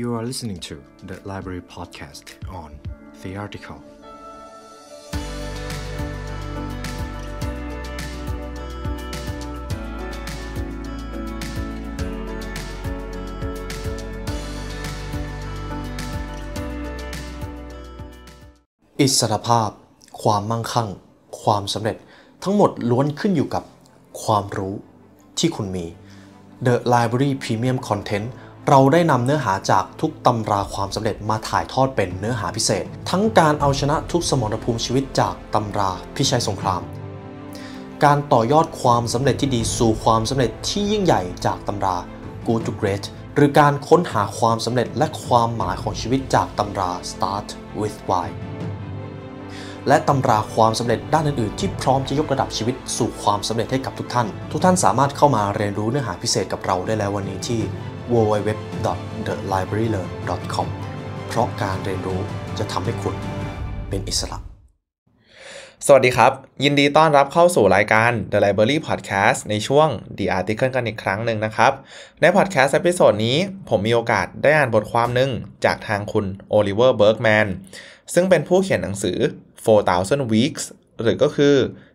You are listening to the Library Podcast on The Article. อิสรภาพ ความมั่งคั่ง ความสำเร็จ ทั้งหมดล้วนขึ้นอยู่กับความรู้ที่คุณมี The Library Premium Content เราได้นำเนื้อหาจากทุกตำราความสำเร็จมาถ่ายทอดเป็นเนื้อหาพิเศษ ทั้งการเอาชนะทุกสมรภูมิชีวิตจากตำราพิชัยสงคราม การต่อยอดความสำเร็จที่ดีสู่ความสำเร็จที่ยิ่งใหญ่จากตำรา Go to Great หรือการค้นหาความสำเร็จและความหมายของชีวิตจากตำรา Start with Why และตำราความสำเร็จด้านอื่น ๆ ที่พร้อมจะยกระดับชีวิตสู่ความสำเร็จให้กับทุกท่าน ทุกท่านสามารถเข้ามาเรียนรู้เนื้อหาพิเศษกับเราได้แล้ววันนี้ที่ www.thelibrarylearn.com เพราะการเรียนรู้จะทำให้คุณเป็นอิสระ สวัสดีครับ ยินดีต้อนรับเข้าสู่รายการ The Library Podcast ในช่วง The Article กันอีกครั้งหนึ่งนะครับ ใน Podcast ตอนนี้ผมมีโอกาสได้อ่านบทความหนึ่งจากทางคุณโอลิเวอร์เบิร์กแมนซึ่งเป็นผู้เขียนหนังสือ 4,000 Weeks หรือก็คือ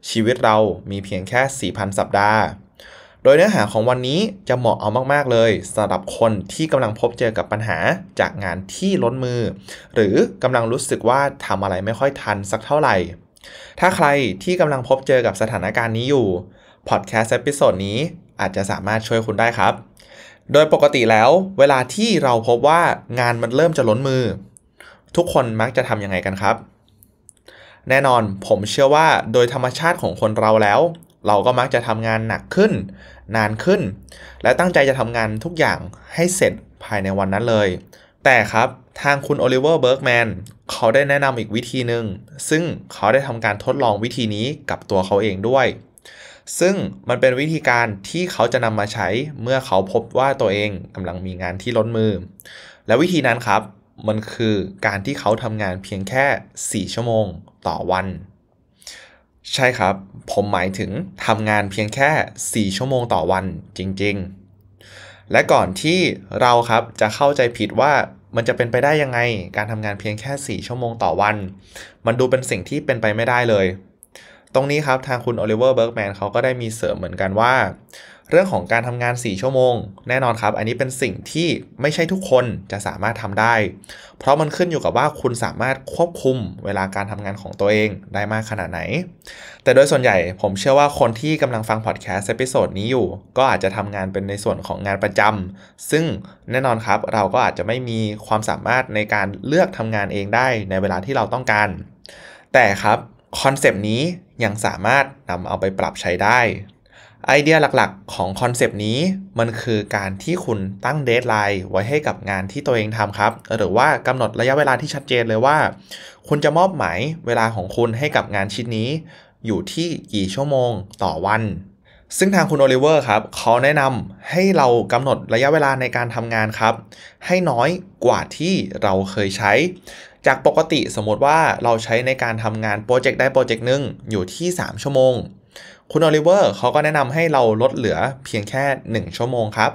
ชีวิตเรามีเพียงแค่ 4,000 สัปดาห์โดยเนื้อหาของวันนี้จะเหมาะเอามากๆเลยสำหรับคนที่กำลังพบเจอกับปัญหาจากงานที่ล้นมือ หรือกำลังรู้สึกว่าทำอะไรไม่ค่อยทันสักเท่าไหร่ ถ้าใครที่กำลังพบเจอกับสถานการณ์นี้อยู่พอดแคสต์เอพิโซดนี้ อาจจะสามารถช่วยคุณได้ครับ โดยปกติแล้ว เวลาที่เราพบว่างานมันเริ่มจะล้นมือ ทุกคนมักจะทำยังไงกันครับ แน่นอนผมเชื่อว่า โดยธรรมชาติของคนเราแล้วเราก็มักจะทำงานหนักขึ้น นานขึ้น และตั้งใจจะทำงานทุกอย่างให้เสร็จภายในวันนั้นเลย แต่ครับทางคุณโอลิเวอร์เบิร์กแมนเขาได้แนะนำอีกวิธีหนึ่งซึ่งเขาได้ทำการทดลองวิธีนี้กับตัวเขาเองด้วย ซึ่งมันเป็นวิธีการที่เขาจะนำมาใช้ เมื่อเขาพบว่าตัวเองกำลังมีงานที่ล้นมือ และวิธีนั้นครับ มันคือการที่เขาทำงานเพียงแค่ 4 ชั่วโมงต่อวันใช่ครับ ผมหมายถึงทำงานเพียงแค่ 4 ชั่วโมงต่อวันจริงๆ และก่อนที่เราครับจะเข้าใจผิดว่ามันจะเป็นไปได้ยังไง การทำงานเพียงแค่ 4 ชั่วโมงต่อวัน มันดูเป็นสิ่งที่เป็นไปไม่ได้เลย ตรงนี้ครับทางคุณโอลิเวอร์เบิร์กแมนเขาก็ได้มีเสริมเหมือนกันว่าเรื่องของการทำงาน 4 ชั่วโมง แน่นอนครับอันนี้เป็นสิ่งที่ไม่ใช่ทุกคนจะสามารถทำได้ เพราะมันขึ้นอยู่กับว่าคุณสามารถควบคุมเวลาการทำงานของตัวเองได้มากขนาดไหน แต่โดยส่วนใหญ่ผมเชื่อว่าคนที่กำลังฟังพอดแคสต์เอพิโซดนี้อยู่ ก็อาจจะทำงานเป็นในส่วนของงานประจำซึ่งแน่นอนครับเราก็อาจจะไม่มีความสามารถในการเลือกทำงานเองได้ในเวลาที่เราต้องการ แต่ครับคอนเซป t นี้ยังสามารถนำเอาไปปรับใช้ได้ไอเดียหลักๆของคอนเซป t นี้ มันคือการที่คุณตั้งเดทไลน์ไว้ให้กับงานที่ตัวเองทำครับ หรือว่ากำหนดระยะเวลาที่ชัดเจนเลยว่า คุณจะมอบหมายเวลาของคุณให้กับงานชิ้นนี้ อยู่ที่กี่ชั่วโมงต่อวัน ซึ่งทางคุณโอลิเวอร์ครับเขาแนะนำให้เรากำหนดระยะเวลาในการทำงานครับ ให้น้อยกว่าที่เราเคยใช้ จากปกติสมมติว่าเราใช้ในการทำงานโปรเจกต์ได้โปรเจกต์หนึ่งอยู่ที่3ชั่วโมงคุณออลิเวอร์เขาก็แนะนำให้เราลดเหลือเพียงแค่ 1 ชั่วโมงครับ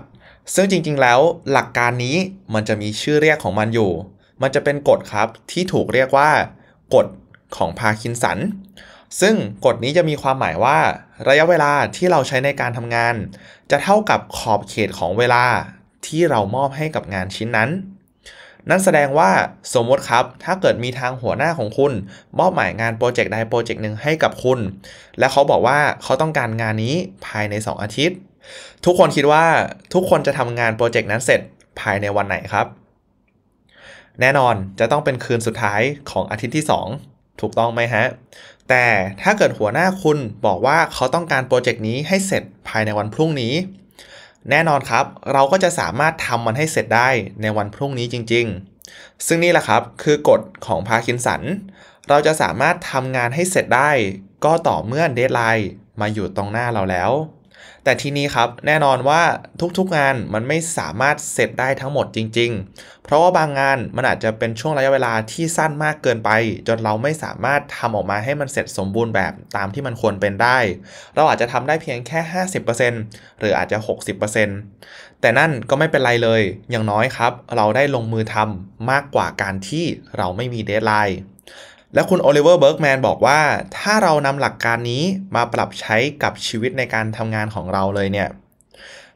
ซึ่งจริงๆแล้วหลักการนี้มันจะมีชื่อเรียกของมันอยู่ มันจะเป็นกฎครับที่ถูกเรียกว่า กฎของพาคินสัน ซึ่งกฎนี้จะมีความหมายว่า ระยะเวลาที่เราใช้ในการทำงาน จะเท่ากับขอบเขตของเวลาที่เรามอบให้กับงานชิ้นนั้นนั่นแสดงว่าสมมติครับ ถ้าเกิดมีทางหัวหน้าของคุณมอบหมายงานโปรเจกต์ใดโปรเจกต์หนึ่งให้กับคุณ และเขาบอกว่าเขาต้องการงานนี้ภายใน 2 อาทิตย์ ทุกคนคิดว่าทุกคนจะทำงานโปรเจกต์นั้นเสร็จภายในวันไหนครับ แน่นอนจะต้องเป็นคืนสุดท้ายของอาทิตย์ที่ 2 ถูกต้องไหมฮะ แต่ถ้าเกิดหัวหน้าคุณบอกว่าเขาต้องการโปรเจกต์นี้ให้เสร็จภายในวันพรุ่งนี้แน่นอนครับ เราก็จะสามารถทำมันให้เสร็จได้ในวันพรุ่งนี้จริงๆ ซึ่งนี่แหละครับ คือกฎของพาคินสัน เราจะสามารถทำงานให้เสร็จได้ ก็ต่อเมื่อเดทไลน์มาอยู่ตรงหน้าเราแล้วแต่ทีนี้ครับแน่นอนว่าทุกๆงานมันไม่สามารถเสร็จได้ทั้งหมดจริงๆ เพราะว่าบางงานมันอาจจะเป็นช่วงระยะเวลาที่สั้นมากเกินไป จนเราไม่สามารถทำออกมาให้มันเสร็จสมบูรณ์แบบตามที่มันควรเป็นได้ เราอาจจะทำได้เพียงแค่ 50%หรืออาจจะ60%แต่นั่นก็ไม่เป็นไรเลย อย่างน้อยครับ เราได้ลงมือทำมากกว่าการที่เราไม่มีเดทไลน์และคุณโอลิเวอร์เบิร์กแมนบอกว่า ถ้าเรานำหลักการนี้มาปรับใช้กับชีวิตในการทำงานของเราเลยเนี่ย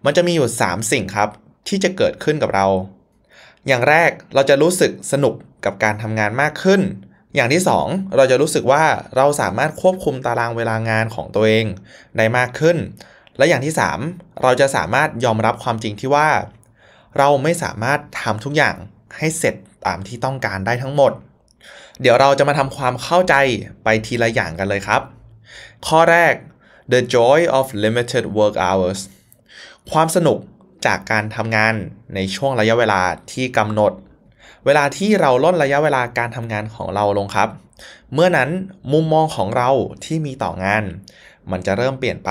มันจะมีอยู่ 3 สิ่งครับที่จะเกิดขึ้นกับเรา อย่างแรกเราจะรู้สึกสนุกกับการทำงานมากขึ้น อย่างที่ 2 เราจะรู้สึกว่าเราสามารถควบคุมตารางเวลางานของตัวเองได้มากขึ้น และอย่างที่ 3 เราจะสามารถยอมรับความจริงที่ว่าเราไม่สามารถทำทุกอย่างให้เสร็จตามที่ต้องการได้ทั้งหมดเดี๋ยวเราจะมาทำความเข้าใจไปทีละอย่างกันเลยครับ ข้อแรก the joy of limited work hours ความสนุกจากการทำงานในช่วงระยะเวลาที่กำหนด เวลาที่เราลดระยะเวลาการทำงานของเราลงครับ เมื่อนั้นมุมมองของเราที่มีต่องาน มันจะเริ่มเปลี่ยนไป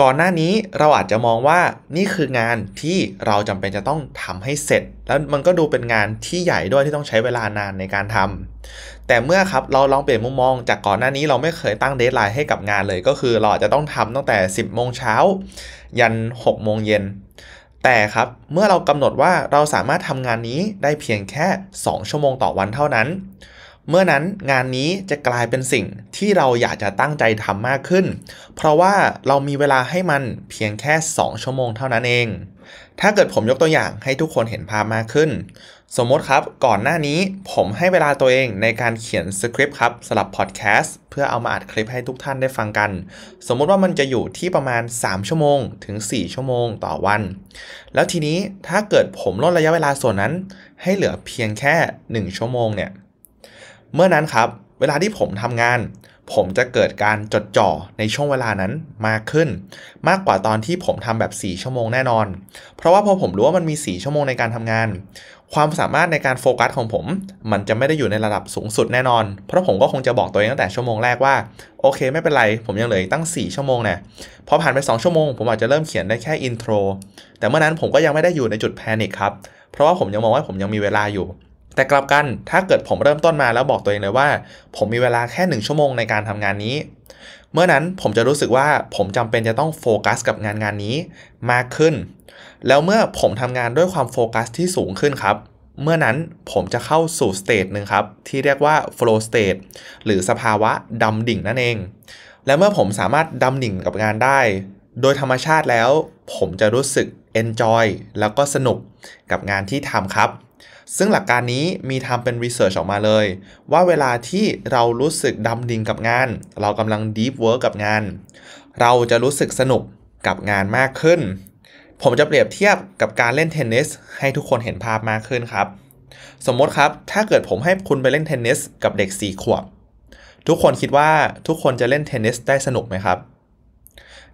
ก่อนหน้านี้เราอาจจะมองว่านี่คืองานที่เราจำเป็นจะต้องทำให้เสร็จ แล้วมันก็ดูเป็นงานที่ใหญ่ด้วยที่ต้องใช้เวลานานในการทำ แต่เมื่อครับเราลองเปลี่ยนมุมมองจากก่อนหน้านี้เราไม่เคยตั้งเดทไลน์ให้กับงานเลยก็คือเราอาจจะต้องทำตั้งแต่ 10โมงเช้ายัน6โมงเย็นแต่ครับเมื่อเรากำหนดว่าเราสามารถทำงานนี้ได้เพียงแค่ 2 ชั่วโมงต่อวันเท่านั้นเมื่อนั้นงานนี้จะกลายเป็นสิ่งที่เราอยากจะตั้งใจทำมากขึ้น เพราะว่าเรามีเวลาให้มันเพียงแค่ 2 ชั่วโมงเท่านั้นเอง ถ้าเกิดผมยกตัวอย่างให้ทุกคนเห็นภาพมากขึ้น สมมติครับก่อนหน้านี้ผมให้เวลาตัวเองในการเขียนสคริปต์ครับสำหรับพอดแคสต์เพื่อเอามาอัดคลิปให้ทุกท่านได้ฟังกัน สมมติว่ามันจะอยู่ที่ประมาณ 3 ชั่วโมงถึง 4 ชั่วโมงต่อวัน แล้วทีนี้ถ้าเกิดผมลดระยะเวลาส่วนนั้น ให้เหลือเพียงแค่ 1 ชั่วโมงเนี่ยเมื่อนั้นครับ เวลาที่ผมทำงาน ผมจะเกิดการจดจ่อในช่วงเวลานั้นมากขึ้น มากกว่าตอนที่ผมทำแบบ 4 ชั่วโมงแน่นอน เพราะว่าพอผมรู้ว่ามันมี 4 ชั่วโมงในการทำงาน ความสามารถในการโฟกัสของผมมันจะไม่ได้อยู่ในระดับสูงสุดแน่นอน เพราะผมก็คงจะบอกตัวเองตั้งแต่ชั่วโมงแรกว่าโอเค ไม่เป็นไร ผมยังเหลืออีกตั้ง 4 ชั่วโมงนะพอผ่านไป 2 ชั่วโมงผมอาจจะเริ่มเขียนได้แค่อินโทรแต่เมื่อนั้นผมก็ยังไม่ได้อยู่ในจุดแพนิคครับเพราะว่าผมยังมองว่าผมยังมีเวลาอยู่แต่กลับกันถ้าเกิดผมเริ่มต้นมาแล้วบอกตัวเองเลยว่า ผมมีเวลาแค่หนึ่งชั่วโมงในการทำงานนี้ เมื่อนั้นผมจะรู้สึกว่าผมจำเป็นจะต้องโฟกัสกับงานงานนี้มากขึ้น แล้วเมื่อผมทำงานด้วยความโฟกัสที่สูงขึ้นครับ เมื่อนั้นผมจะเข้าสู่สเตจหนึ่งครับ ที่เรียกว่าโฟล์สเตจหรือสภาวะดาดิ่งนั่นเอง และเมื่อผมสามารถดาดิ่งกับงานได้ โดยธรรมชาติแล้วผมจะรู้สึก enjoy แล้วก็สนุกกับงานที่ทำครับซึ่งหลักการนี้มีทำเป็นรีเสิร์ชออกมาเลย ว่าเวลาที่เรารู้สึกดำดิ่งกับงาน เรากำลังดีฟเวิร์กกับงาน เราจะรู้สึกสนุกกับงานมากขึ้น ผมจะเปรียบเทียบกับการเล่นเทนนิสให้ทุกคนเห็นภาพมากขึ้นครับ สมมติครับถ้าเกิดผมให้คุณไปเล่นเทนนิสกับเด็ก 4 ขวบทุกคนคิดว่าทุกคนจะเล่นเทนนิสได้สนุกไหมครับ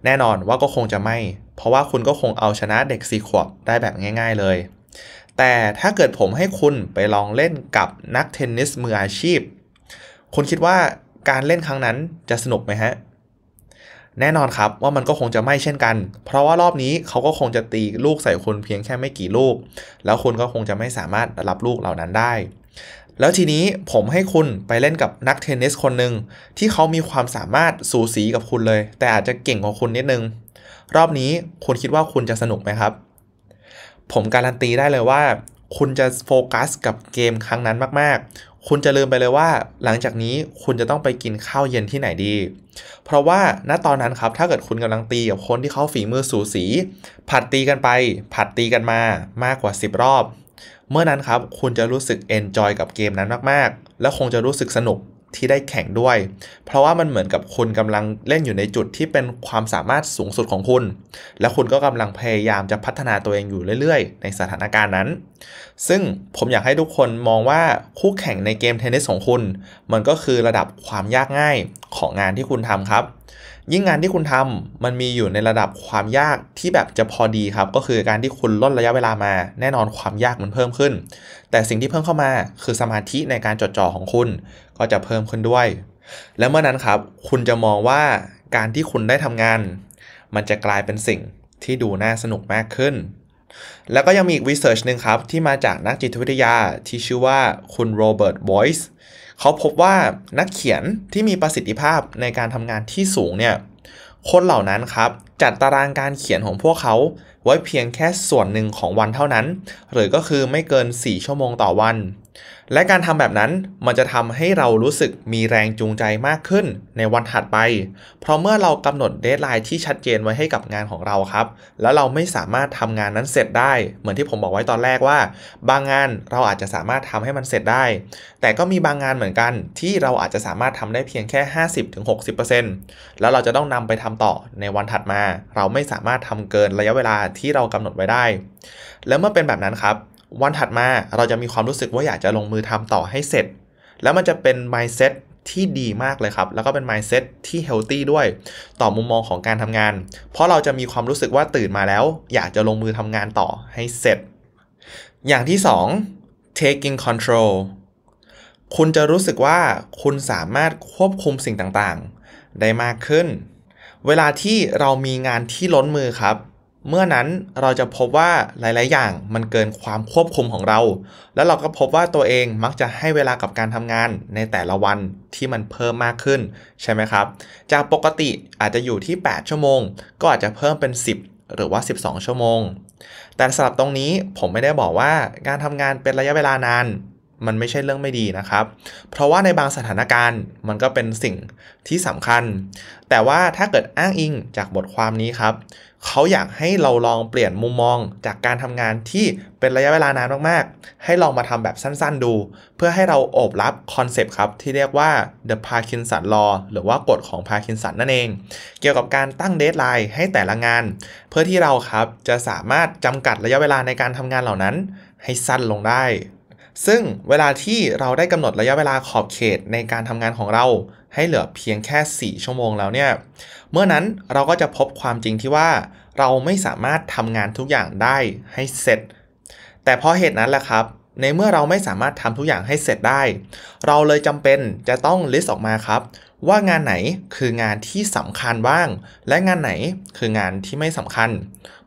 แน่นอนว่าก็คงจะไม่ เพราะว่าคุณก็คงเอาชนะเด็ก 4 ขวบได้แบบง่าย ๆ เลยแต่ถ้าเกิดผมให้คุณไปลองเล่นกับนักเทนนิสมืออาชีพ คุณคิดว่าการเล่นครั้งนั้นจะสนุกไหมฮะ แน่นอนครับว่ามันก็คงจะไม่เช่นกัน เพราะว่ารอบนี้เขาก็คงจะตีลูกใส่คุณเพียงแค่ไม่กี่ลูก แล้วคุณก็คงจะไม่สามารถรับลูกเหล่านั้นได้ แล้วทีนี้ผมให้คุณไปเล่นกับนักเทนนิสคนหนึ่ง ที่เขามีความสามารถสูสีกับคุณเลย แต่อาจจะเก่งกว่าคุณนิดนึง รอบนี้คุณคิดว่าคุณจะสนุกไหมครับผมการันตีได้เลยว่าคุณจะโฟกัสกับเกมครั้งนั้นมากๆ คุณจะลืมไปเลยว่าหลังจากนี้คุณจะต้องไปกินข้าวเย็นที่ไหนดี เพราะว่าณตอนนั้นครับถ้าเกิดคุณกำลังตีกับคนที่เขาฝีมือสูสี ผัดตีกันไป ผัดตีกันมามากกว่า 10 รอบเมื่อนั้นครับคุณจะรู้สึกเอนจอยกับเกมนั้นมากๆ และคงจะรู้สึกสนุกที่ได้แข่งด้วย เพราะว่ามันเหมือนกับคุณกำลังเล่นอยู่ในจุดที่เป็นความสามารถสูงสุดของคุณ และคุณก็กำลังพยายามจะพัฒนาตัวเองอยู่เรื่อยๆ ในสถานการณ์นั้น ซึ่งผมอยากให้ทุกคนมองว่าคู่แข่งในเกมเทนนิสของคุณ มันก็คือระดับความยากง่ายของงานที่คุณทำครับ ยิ่งงานที่คุณทำมันมีอยู่ในระดับความยากที่แบบจะพอดีครับ ก็คือการที่คุณลดระยะเวลามา แน่นอนความยากมันเพิ่มขึ้น แต่สิ่งที่เพิ่มเข้ามา คือสมาธิในการจดจ่อของคุณก็จะเพิ่มขึ้นด้วย และเมื่อนั้นครับ คุณจะมองว่าการที่คุณได้ทำงาน มันจะกลายเป็นสิ่งที่ดูน่าสนุกมากขึ้น แล้วก็ยังมีอีกวิจัยหนึ่งครับ ที่มาจากนักจิตวิทยา ที่ชื่อว่าคุณโรเบิร์ต บอยส์เขาพบว่านักเขียนที่มีประสิทธิภาพในการทำงานที่สูงเนี่ย คนเหล่านั้นครับ จัดตารางการเขียนของพวกเขาไว้เพียงแค่ส่วนหนึ่งของวันเท่านั้น หรือก็คือไม่เกิน 4 ชั่วโมงต่อวันและการทำแบบนั้นมันจะทำให้เรารู้สึกมีแรงจูงใจมากขึ้นในวันถัดไป เพราะเมื่อเรากำหนดเดทไลน์ที่ชัดเจนไว้ให้กับงานของเราครับ แล้วเราไม่สามารถทำงานนั้นเสร็จได้ เหมือนที่ผมบอกไว้ตอนแรกว่า บางงานเราอาจจะสามารถทำให้มันเสร็จได้ แต่ก็มีบางงานเหมือนกันที่เราอาจจะสามารถทำได้เพียงแค่ 50-60%แล้วเราจะต้องนำไปทำต่อในวันถัดมา เราไม่สามารถทำเกินระยะเวลาที่เรากำหนดไว้ได้ แล้วเมื่อเป็นแบบนั้นครับวันถัดมาเราจะมีความรู้สึกว่าอยากจะลงมือทำต่อให้เสร็จ แล้วมันจะเป็น mindset ที่ดีมากเลยครับ แล้วก็เป็น mindset ที่ healthy ด้วยต่อมุมมองของการทำงาน เพราะเราจะมีความรู้สึกว่าตื่นมาแล้ว อยากจะลงมือทำงานต่อให้เสร็จ อย่างที่ 2 taking control คุณจะรู้สึกว่าคุณสามารถควบคุมสิ่งต่างๆ ได้มากขึ้น เวลาที่เรามีงานที่ล้นมือครับเมื่อนั้นเราจะพบว่าหลาย ๆ อย่างมันเกินความควบคุมของเรา แล้วเราก็พบว่าตัวเองมักจะให้เวลากับการทำงานในแต่ละวันที่มันเพิ่มมากขึ้น ใช่ไหมครับ จากปกติอาจจะอยู่ที่ 8 ชั่วโมง ก็อาจจะเพิ่มเป็น 10 หรือว่า 12 ชั่วโมง แต่สำหรับตรงนี้ผมไม่ได้บอกว่าการทำงานเป็นระยะเวลานานมันไม่ใช่เรื่องไม่ดีนะครับ เพราะว่าในบางสถานการณ์มันก็เป็นสิ่งที่สำคัญ แต่ว่าถ้าเกิดอ้างอิงจากบทความนี้ครับ เขาอยากให้เราลองเปลี่ยนมุมมองจากการทำงานที่เป็นระยะเวลานานมากๆ ให้ลองมาทำแบบสั้นๆดู เพื่อให้เราโอบรับคอนเซปต์ครับ ที่เรียกว่า the Parkinson law หรือว่ากฎของพาร์ i ินสันนั่นเอง เกี่ยวกับการตั้งเดทไลน์ให้แต่ละงาน เพื่อที่เราครับจะสามารถจำกัดระยะเวลาในการทำงานเหล่านั้น ให้สั้นลงได้ซึ่งเวลาที่เราได้กำหนดระยะเวลาขอบเขตในการทำงานของเรา ให้เหลือเพียงแค่ 4 ชั่วโมงแล้วเนี่ย เมื่อนั้นเราก็จะพบความจริงที่ว่าเราไม่สามารถทำงานทุกอย่างได้ให้เสร็จ แต่เพราะเหตุนั้นแหละครับ ในเมื่อเราไม่สามารถทำทุกอย่างให้เสร็จได้ เราเลยจำเป็นจะต้องลิสต์ออกมาครับว่างานไหนคืองานที่สำคัญบ้าง และงานไหนคืองานที่ไม่สำคัญ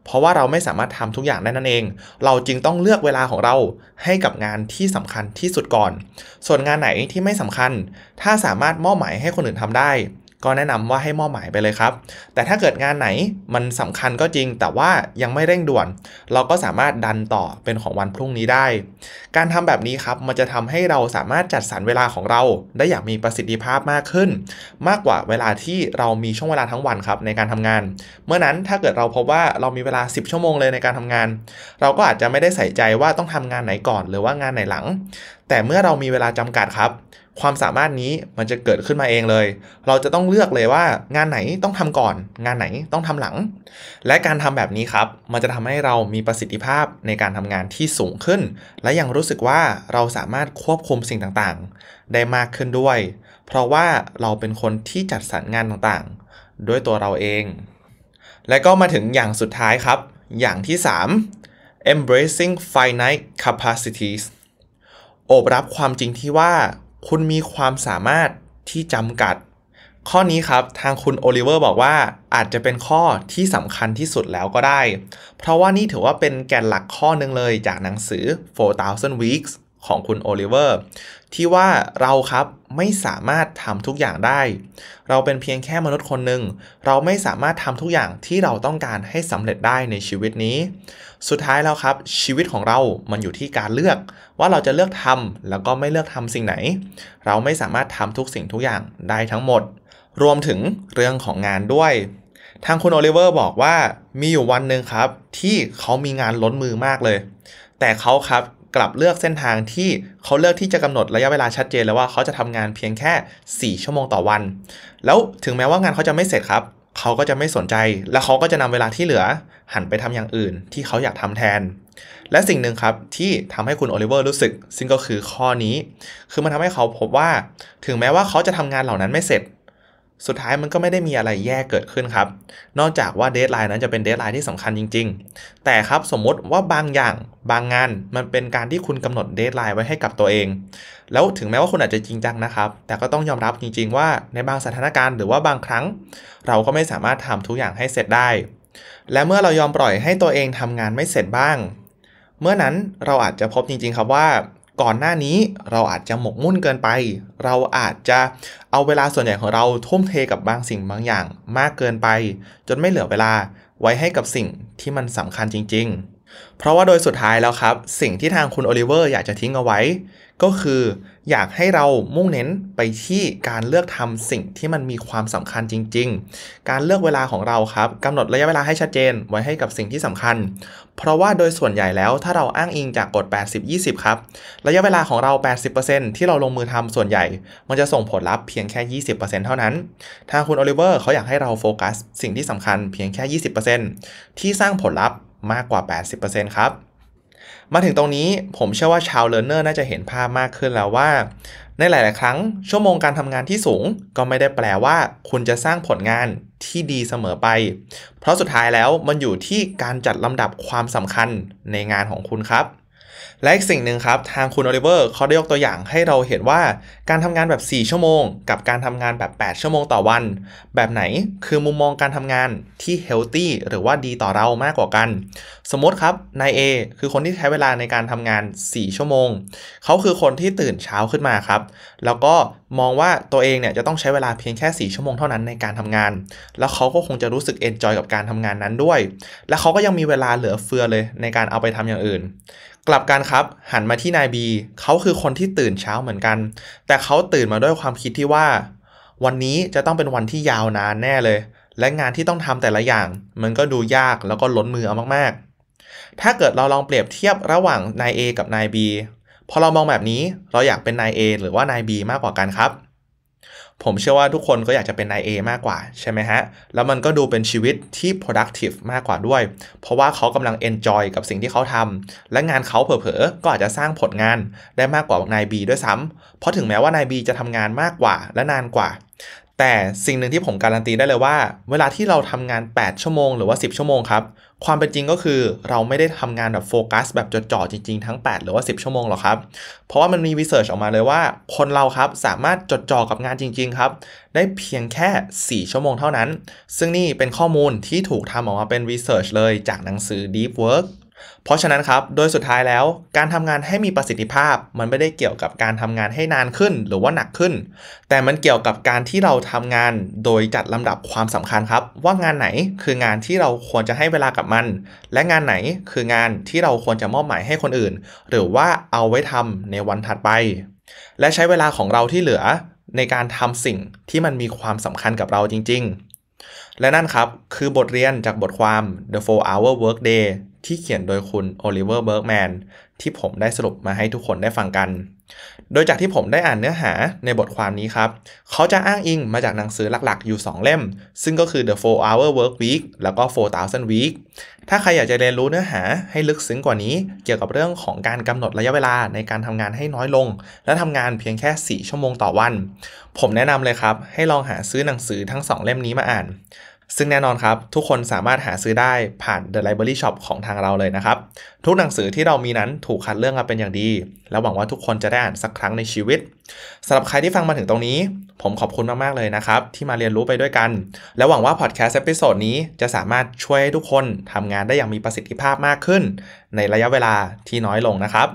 เพราะว่าเราไม่สามารถทำทุกอย่างได้นั่นเอง เราจึงต้องเลือกเวลาของเราให้กับงานที่สำคัญที่สุดก่อน ส่วนงานไหนที่ไม่สำคัญ ถ้าสามารถมอบหมายให้คนอื่นทำได้ก็แนะนำว่าให้มอบหมายไปเลยครับ แต่ถ้าเกิดงานไหนมันสำคัญก็จริง แต่ว่ายังไม่เร่งด่วน เราก็สามารถดันต่อเป็นของวันพรุ่งนี้ได้ การทำแบบนี้ครับมันจะทำให้เราสามารถจัดสรรเวลาของเราได้อย่างมีประสิทธิภาพมากขึ้น มากกว่าเวลาที่เรามีช่วงเวลาทั้งวันครับในการทำงาน เมื่อนั้นถ้าเกิดเราพบว่าเรามีเวลา 10 ชั่วโมงเลยในการทำงาน เราก็อาจจะไม่ได้ใส่ใจว่าต้องทำงานไหนก่อนหรือว่างานไหนหลังแต่เมื่อเรามีเวลาจำกัดครับ ความสามารถนี้มันจะเกิดขึ้นมาเองเลย เราจะต้องเลือกเลยว่างานไหนต้องทำก่อน งานไหนต้องทำหลัง และการทำแบบนี้ครับ มันจะทำให้เรามีประสิทธิภาพในการทำงานที่สูงขึ้น และยังรู้สึกว่าเราสามารถควบคุมสิ่งต่าง ๆ ได้มากขึ้นด้วย เพราะว่าเราเป็นคนที่จัดสรรงานต่าง ๆด้วยตัวเราเอง และก็มาถึงอย่างสุดท้ายครับ อย่างที่ 3 embracing finite capacities โอบรับความจริงที่ว่าคุณมีความสามารถที่จำกัด ข้อนี้ครับทางคุณโอลิเวอร์บอกว่าอาจจะเป็นข้อที่สำคัญที่สุดแล้วก็ได้ เพราะว่านี่ถือว่าเป็นแกนหลักข้อนึงเลยจากหนังสือ 4,000 weeks ของคุณโอลิเวอร์ที่ว่าเราครับไม่สามารถทำทุกอย่างได้ เราเป็นเพียงแค่มนุษย์คนหนึ่ง เราไม่สามารถทำทุกอย่างที่เราต้องการให้สำเร็จได้ในชีวิตนี้ สุดท้ายแล้วครับ ชีวิตของเรา มันอยู่ที่การเลือก ว่าเราจะเลือกทำแล้วก็ไม่เลือกทำสิ่งไหน เราไม่สามารถทำทุกสิ่งทุกอย่างได้ทั้งหมด รวมถึงเรื่องของงานด้วย ทางคุณโอลิเวอร์บอกว่ามีอยู่วันหนึ่งครับ ที่เขามีงานล้นมือมากเลย แต่เขาครับกลับเลือกเส้นทางที่เขาเลือกที่จะกำหนดระยะเวลาชัดเจนแล้วว่าเขาจะทำงานเพียงแค่ 4 ชั่วโมงต่อวัน แล้วถึงแม้ว่างานเขาจะไม่เสร็จครับเขาก็จะไม่สนใจ และเขาก็จะนำเวลาที่เหลือ หันไปทำอย่างอื่นที่เขาอยากทำแทน และสิ่งหนึ่งครับที่ทำให้คุณโอลิเวอร์รู้สึกซึ่งก็คือข้อนี้ คือมันทำให้เขาพบว่า ถึงแม้ว่าเขาจะทำงานเหล่านั้นไม่เสร็จสุดท้ายมันก็ไม่ได้มีอะไรแย่เกิดขึ้นครับ นอกจากว่าเดทไลน์นั้นจะเป็นเดทไลน์ที่สำคัญจริงๆ แต่ครับสมมติว่าบางอย่างบางงานมันเป็นการที่คุณกำหนดเดทไลน์ไว้ให้กับตัวเอง แล้วถึงแม้ว่าคุณอาจจะจริงจังนะครับ แต่ก็ต้องยอมรับจริงๆว่าในบางสถานการณ์หรือว่าบางครั้ง เราก็ไม่สามารถทำทุกอย่างให้เสร็จได้ และเมื่อเรายอมปล่อยให้ตัวเองทำงานไม่เสร็จบ้าง เมื่อนั้นเราอาจจะพบจริง ๆ ครับว่าก่อนหน้านี้เราอาจจะหมกมุ่นเกินไป เราอาจจะเอาเวลาส่วนใหญ่ของเราทุ่มเทกับบางสิ่งบางอย่างมากเกินไป จนไม่เหลือเวลาไว้ให้กับสิ่งที่มันสำคัญจริงๆเพราะว่าโดยสุดท้ายแล้วครับสิ่งที่ทางคุณโอลิเวอร์อยากจะทิ้งเอาไว้ ก็คือ อยากให้เรามุ่งเน้นไปที่การเลือกทำสิ่งที่มันมีความสำคัญจริง ๆ การเลือกเวลาของเราครับกำหนดระยะเวลาให้ชัดเจนไว้ให้กับสิ่งที่สำคัญ เพราะว่าโดยส่วนใหญ่แล้วถ้าเราอ้างอิงจากกฎ 80-20 ครับระยะเวลาของเรา 80%ที่เราลงมือทำส่วนใหญ่ มันจะส่งผลลัพธ์เพียงแค่ 20%เท่านั้นทางคุณโอลิเวอร์เขาอยากให้เราโฟกัสสิ่งที่สำคัญเพียงแค่ 20%ที่สร้างผลลัพธ์มากกว่า 80%ครับ มาถึงตรงนี้ผมเชื่อว่าชาวเลอร์เนอร์น่าจะเห็นภาพมากขึ้นแล้วว่า ในหลาย ๆ ครั้ง ชั่วโมงการทำงานที่สูง ก็ไม่ได้แปลว่า คุณจะสร้างผลงานที่ดีเสมอไป เพราะสุดท้ายแล้วมันอยู่ที่การจัดลำดับความสำคัญในงานของคุณครับและอีกสิ่งหนึ่งครับทางคุณโอลิเวอร์เขาได้ยกตัวอย่างให้เราเห็นว่าการทำงานแบบ 4 ชั่วโมง กับการทำงานแบบ 8 ชั่วโมงต่อวัน แบบไหนคือมุมมองการทำงานที่เฮลตี้หรือว่าดี ต่อเรามากกว่ากัน สมมติครับนายเคือคนที่ใช้เวลาในการทำงาน 4 ชั่วโมงเขาคือคนที่ตื่นเช้าขึ้นมาครับ แล้วก็มองว่าตัวเองเนี่ยจะต้องใช้เวลาเพียงแค่ 4 ชั่วโมงเท่านั้นในการทำงานแล้วเขาก็คงจะรู้สึกเอนจอยกับการทำงานนั้นด้วยและเขาก็ยังมีเวลาเหลือเฟือเลยในการเอาไปทำอย่างอื่นกลับกันครับหันมาที่นายบีเขาคือคนที่ตื่นเช้าเหมือนกัน แต่เขาตื่นมาด้วยความคิดที่ว่า วันนี้จะต้องเป็นวันที่ยาวนานแน่เลย และงานที่ต้องทำแต่ละอย่าง มันก็ดูยากแล้วก็ล้นมือเอามาก ๆ ถ้าเกิดเราลองเปรียบเทียบระหว่างนาย A กับนายีพอเรามองแบบนี้เราอยากเป็นนาย A หรือว่านาย B มากกว่ากันครับผมเชื่อว่าทุกคนก็อยากจะเป็นนาย A มากกว่า ใช่ไหมฮะ แล้วมันก็ดูเป็นชีวิตที่ productive มากกว่าด้วย เพราะว่าเขากำลัง enjoy กับสิ่งที่เขาทำ และงานเขาเผลอๆ ก็อาจจะสร้างผลงานได้มากกว่านายบด้วยซ้ำ เพราะถึงแม้ว่านายบจะทำงานมากกว่าและนานกว่าแต่สิ่งหนึ่งที่ผมการันตีได้เลยว่าเวลาที่เราทำงาน 8 ชั่วโมงหรือว่า 10 ชั่วโมงครับ ความเป็นจริงก็คือเราไม่ได้ทำงานแบบโฟกัสแบบจดจ่อจริงๆ ทั้ง 8 หรือว่า 10 ชั่วโมงหรอกครับ เพราะว่ามันมีวิจัยออกมาเลยว่าคนเราครับสามารถจดจ่อกับงานจริง ๆครับ ได้เพียงแค่ 4 ชั่วโมงเท่านั้น ซึ่งนี่เป็นข้อมูลที่ถูกทำออกมาเป็นวิจัยเลยจากหนังสือ Deep Work เพราะฉะนั้นครับโดยสุดท้ายแล้วการทำงานให้มีประสิทธิภาพ มันไม่ได้เกี่ยวกับการทำงานให้นานขึ้นหรือว่าหนักขึ้น แต่มันเกี่ยวกับการที่เราทำงานโดยจัดลำดับความสำคัญครับ ว่างานไหนคืองานที่เราควรจะให้เวลากับมัน และงานไหนคืองานที่เราควรจะมอบหมายให้คนอื่น หรือว่าเอาไว้ทำในวันถัดไป และใช้เวลาของเราที่เหลือในการทำสิ่งที่มันมีความสำคัญกับเราจริง ๆ และนั่นครับคือบทเรียนจากบทความ The 4 Hour Workday ที่เขียนโดยคุณโอลิเวอร์เบิร์กแมนที่ผมได้สรุปมาให้ทุกคนได้ฟังกัน โดยจากที่ผมได้อ่านเนื้อหาในบทความนี้ครับ เขาจะอ้างอิงมาจากหนังสือหลัก ๆอยู่ 2 เล่ม ซึ่งก็คือ The 4 Hour Work Week แล้วก็ 4,000 Week ถ้าใครอยากจะเรียนรู้เนื้อหาให้ลึกซึ้งกว่านี้เกี่ยวกับเรื่องของการกำหนดระยะเวลาในการทำงานให้น้อยลง และทำงานเพียงแค่ 4 ชั่วโมงต่อวัน ผมแนะนำเลยครับให้ลองหาซื้อหนังสือทั้ง 2 เล่มนี้มาอ่านซึ่งแน่นอนครับ ทุกคนสามารถหาซื้อได้ผ่าน The Library Shop ของทางเราเลยนะครับ ทุกหนังสือที่เรามีนั้นถูกคัดเลือกมาเป็นอย่างดี แล้วหวังว่าทุกคนจะได้อ่านสักครั้งในชีวิตสำหรับใครที่ฟังมาถึงตรงนี้ ผมขอบคุณมากๆเลยนะครับที่มาเรียนรู้ไปด้วยกัน และหวังว่าพอดแคสต์เอพิโซดนี้จะสามารถช่วยให้ทุกคนทำงานได้อย่างมีประสิทธิภาพมากขึ้น ในระยะเวลาที่น้อยลงนะครับ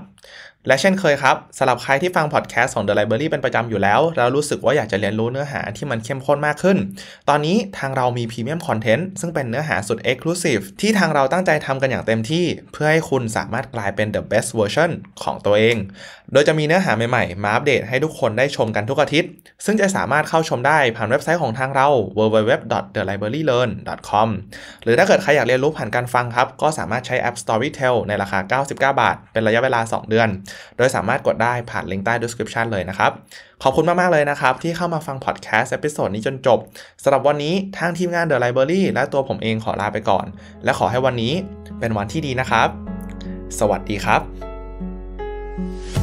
และเช่นเคยครับสำหรับใครที่ฟังพอดแคสต์ของ The Library เป็นประจำอยู่แล้วเรารู้สึกว่าอยากจะเรียนรู้เนื้อหาที่มันเข้มข้นมากขึ้น ตอนนี้ทางเรามีพรีเมียมคอนเทนต์ซึ่งเป็นเนื้อหาสุด Exclusive ที่ทางเราตั้งใจทำกันอย่างเต็มที่ เพื่อให้คุณสามารถกลายเป็น The Best Version ของตัวเอง โดยจะมีเนื้อหาใหม่ๆมาอัปเดตให้ทุกคนได้ชมกันทุกอาทิตย์ซึ่งจะสามารถเข้าชมได้ผ่านเว็บไซต์ของทางเรา www.thelibrarylearn.com หรือถ้าเกิดใครอยากเรียนรู้ผ่านการฟังครับ ก็สามารถใช้แอป Storytel ในราคา 99 บาทเป็นระยะเวลา 2 เดือนโดยสามารถกดได้ผ่านลิงก์ใต้ description เลยนะครับ ขอบคุณมากๆเลยนะครับที่เข้ามาฟังพอดแคสต์เอพิโซดนี้จนจบ สำหรับวันนี้ทางทีมงาน The Library และตัวผมเองขอลาไปก่อน และขอให้วันนี้เป็นวันที่ดีนะครับ สวัสดีครับ